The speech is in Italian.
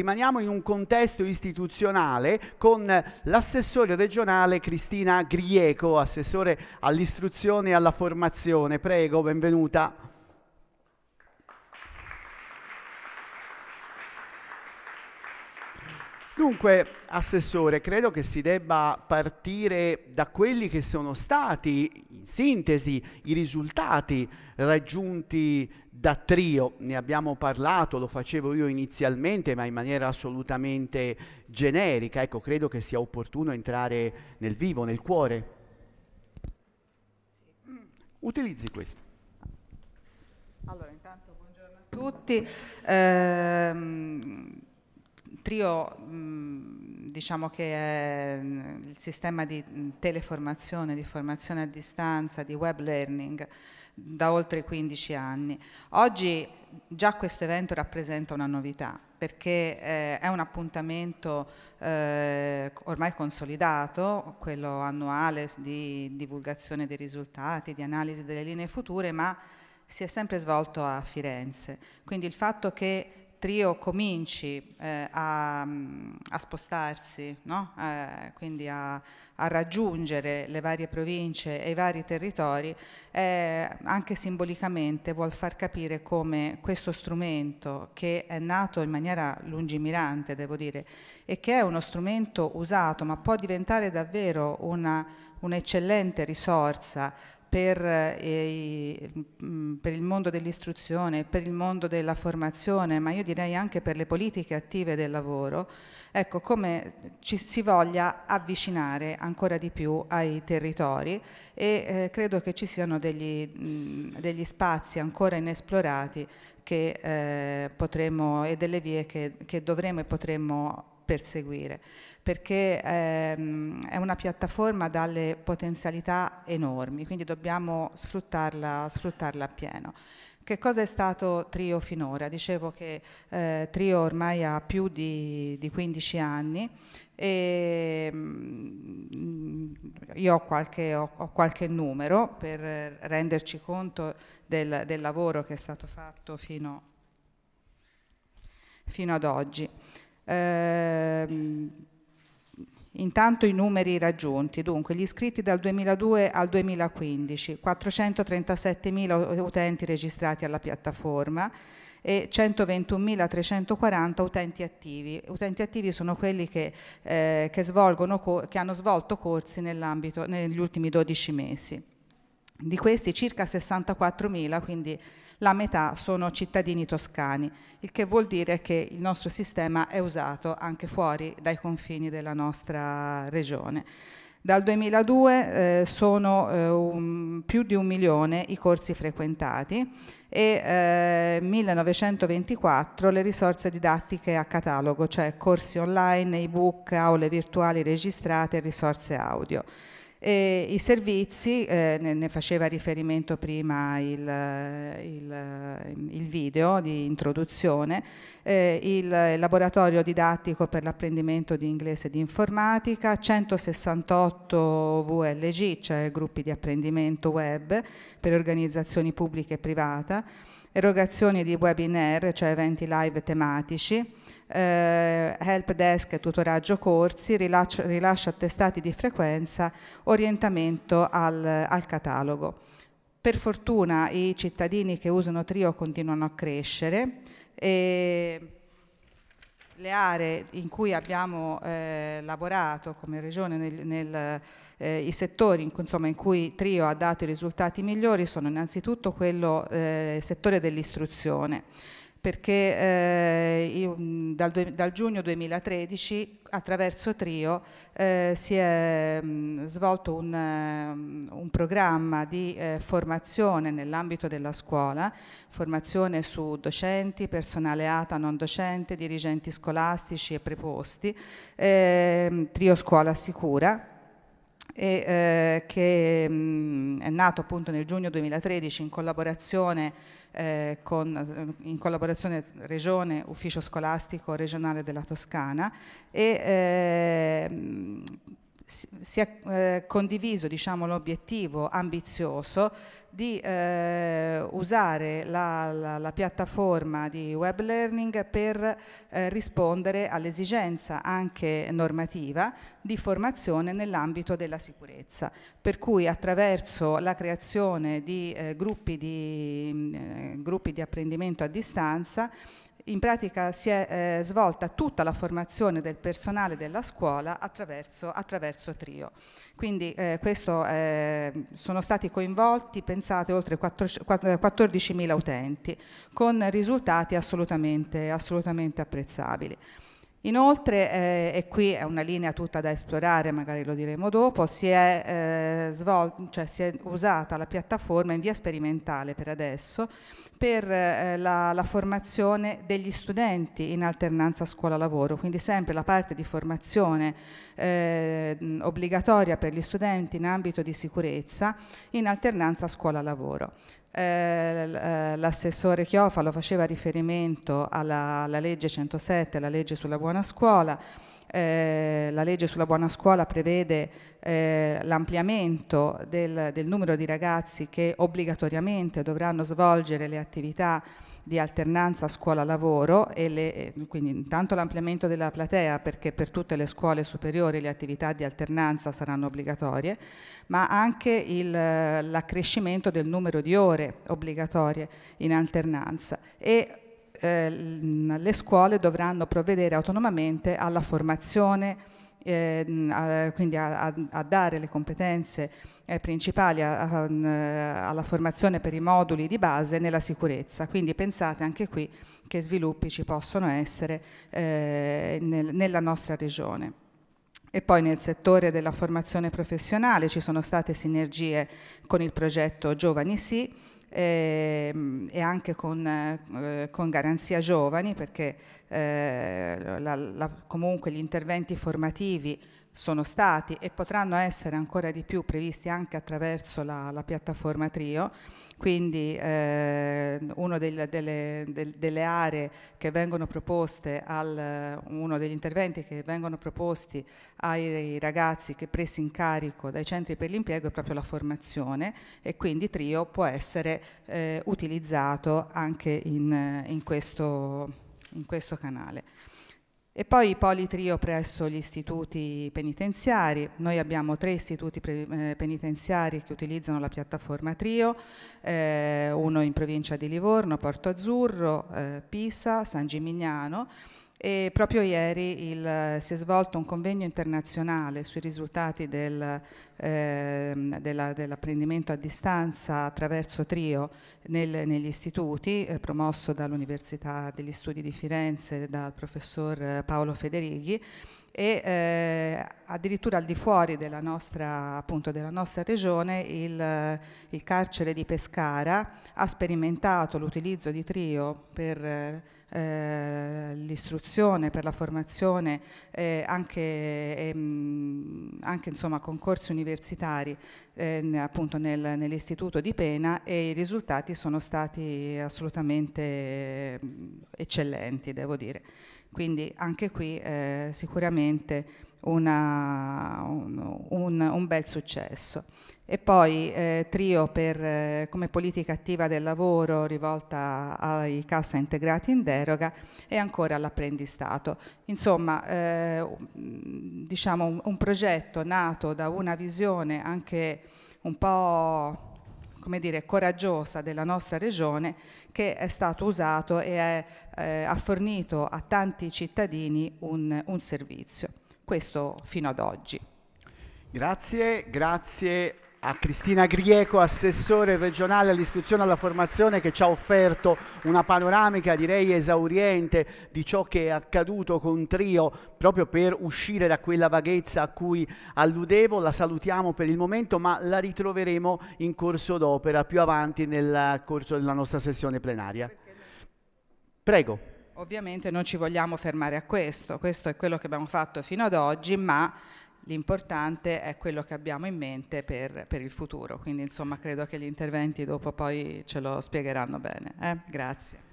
Rimaniamo in un contesto istituzionale con l'assessore regionale Cristina Grieco, assessore all'istruzione e alla formazione. Prego, benvenuta. Dunque, Assessore, credo che si debba partire da quelli che sono stati, in sintesi, i risultati raggiunti da Trio. Ne abbiamo parlato, lo facevo io inizialmente, ma in maniera assolutamente generica. Ecco, credo che sia opportuno entrare nel vivo, nel cuore. Utilizzi questo. Allora, intanto buongiorno a tutti. Eh, Trio diciamo che è il sistema di teleformazione, di formazione a distanza, di web learning da oltre 15 anni. Oggi già questo evento rappresenta una novità perché eh, è un appuntamento eh, ormai consolidato, quello annuale di divulgazione dei risultati, di analisi delle linee future, ma si è sempre svolto a Firenze. Quindi il fatto che trio cominci eh, a, mm, a, spostarsi, no? eh, quindi a, a, raggiungere le varie province e i vari territori, eh, anche simbolicamente vuol far capire come questo strumento che è nato in maniera lungimirante, devo dire, e che è uno strumento usato, ma può diventare davvero una, un'eccellente risorsa per, eh, mm, per, il mondo dell'istruzione, per il mondo della formazione, ma io direi anche per le politiche attive del lavoro, ecco come ci si voglia avvicinare ancora di più ai territori e eh, credo che ci siano degli, mh, mm, degli spazi ancora inesplorati che, eh, potremo, e delle vie che, che dovremo e potremmo perseguire, perché ehm, è una piattaforma dalle potenzialità enormi, quindi dobbiamo sfruttarla, sfruttarla appieno. Che cosa è stato Trio finora? Dicevo che eh, Trio ormai ha più di, di 15 anni e mh, mm, io ho qualche, ho, ho qualche, numero per renderci conto del, del lavoro che è stato fatto fino, fino ad oggi. Ehm, Intanto i numeri raggiunti, dunque gli iscritti dal 2002 al 2015, 437.000 utenti registrati alla piattaforma e 121.340 utenti attivi. Utenti attivi sono quelli che, eh, che, che hanno svolto corsi negli ultimi 12 mesi. Di questi circa 64.000, quindi la metà sono cittadini toscani, il che vuol dire che il nostro sistema è usato anche fuori dai confini della nostra regione. Dal 2002 eh, sono eh, un, più di un milione i corsi frequentati e eh, 1924 le risorse didattiche a catalogo, cioè corsi online, ebook, aule virtuali registrate e risorse audio. E I servizi, eh, ne, ne, faceva riferimento prima il, eh, il, eh, il video di introduzione, eh, il laboratorio didattico per l'apprendimento di inglese e di informatica, 168 VLG, cioè gruppi di apprendimento web per organizzazioni pubbliche e private, erogazioni di webinar, cioè eventi live tematici, eh, help desk e tutoraggio corsi, rilascio, rilascio, attestati di frequenza, orientamento al, al catalogo. Per fortuna i cittadini che usano Trio continuano a crescere e le aree in cui abbiamo eh, lavorato come regione, nel, nel, eh, i settori in cui, insomma, in cui, Trio ha dato i risultati migliori sono innanzitutto quello eh, settore dell'istruzione perché eh, io, dal, dal, giugno 2013 attraverso Trio eh, si è mh, svolto un, un, programma di eh, formazione nell'ambito della scuola, formazione su docenti, personale ATA non docente, dirigenti scolastici e preposti, ehm, Trio Scuola Sicura e, eh, che mh, è nato appunto nel giugno 2013 in collaborazione eh, con eh, in collaborazione Regione Ufficio Scolastico Regionale della Toscana e eh, si è eh, condiviso diciamo, l'obiettivo ambizioso di eh, usare la, la, la, piattaforma di web learning per eh, rispondere all'esigenza anche normativa di formazione nell'ambito della sicurezza, per cui attraverso la creazione di, eh, gruppi, di mm, eh, gruppi di apprendimento a distanza in pratica si è eh, svolta tutta la formazione del personale della scuola attraverso, attraverso TRIO. Quindi eh, questo, eh, sono stati coinvolti, pensate, oltre 14.000 eh, utenti, con risultati assolutamente, assolutamente apprezzabili. Inoltre, eh, e qui è una linea tutta da esplorare, magari lo diremo dopo, si è, eh, svol- cioè si è usata la piattaforma in via sperimentale per adesso per eh, la, la, formazione degli studenti in alternanza scuola-lavoro, quindi sempre la parte di formazione eh, obbligatoria per gli studenti in ambito di sicurezza in alternanza scuola-lavoro. Eh, eh, l'assessore Chiofa lo faceva riferimento alla, alla, legge 107, la legge sulla buona scuola. Eh, la legge sulla buona scuola prevede eh, l'ampliamento del, del numero di ragazzi che obbligatoriamente dovranno svolgere le attività di alternanza scuola-lavoro e le, eh, quindi intanto l'ampliamento della platea perché per tutte le scuole superiori le attività di alternanza saranno obbligatorie, ma anche eh, l'accrescimento del numero di ore obbligatorie in alternanza e eh, le scuole dovranno provvedere autonomamente alla formazione, eh, a, quindi a, a dare le competenze eh, principali a, a, alla formazione per i moduli di base nella sicurezza. Quindi pensate anche qui che sviluppi ci possono essere eh, nel, nella nostra regione. E poi nel settore della formazione professionale ci sono state sinergie con il progetto Giovani Sì ehm, e anche con, eh, con, Garanzia Giovani perché eh, la, la, comunque gli interventi formativi sono stati e potranno essere ancora di più previsti anche attraverso la, la piattaforma Trio, quindi eh, una del, delle, del, delle, aree che vengono proposte, al, uno degli interventi che vengono proposti ai ragazzi che presi in carico dai centri per l'impiego è proprio la formazione e quindi Trio può essere eh, utilizzato anche in, in, questo, in questo canale. E poi i politrio presso gli istituti penitenziari. Noi abbiamo tre istituti eh, penitenziari che utilizzano la piattaforma Trio, eh, uno in provincia di Livorno, Porto Azzurro, eh, Pisa, San Gimignano e proprio ieri il, si è svolto un convegno internazionale sui risultati del, eh, della, dell'apprendimento a distanza attraverso TRIO nel, negli istituti, eh, promosso dall'Università degli Studi di Firenze dal professor Paolo Federighi e eh, addirittura al di fuori della nostra, appunto, della nostra regione il, il, carcere di Pescara ha sperimentato l'utilizzo di trio per eh, l'istruzione, per la formazione, eh, anche, ehm, anche insomma, con corsi universitari eh, appunto nel, nell'istituto di pena e i risultati sono stati assolutamente ehm, eccellenti, devo dire. Quindi anche qui eh, sicuramente una, un, un, un, bel successo. E poi eh, Trio per, eh, come politica attiva del lavoro rivolta ai cassa integrati in deroga e ancora all'apprendistato. Insomma, eh, diciamo un, un progetto nato da una visione anche un po' come dire, coraggiosa della nostra regione che è stato usato e è, eh, ha fornito a tanti cittadini un, un servizio. Questo fino ad oggi. Grazie, grazie a Cristina Grieco, assessore regionale all'istruzione e alla formazione, che ci ha offerto una panoramica direi esauriente di ciò che è accaduto con Trio proprio per uscire da quella vaghezza a cui alludevo. La salutiamo per il momento, ma la ritroveremo in corso d'opera più avanti nel corso della nostra sessione plenaria. Prego. Ovviamente non ci vogliamo fermare a questo, questo è quello che abbiamo fatto fino ad oggi, ma l'importante è quello che abbiamo in mente per, per, il futuro, quindi insomma credo che gli interventi dopo poi ce lo spiegheranno bene. Eh? Grazie.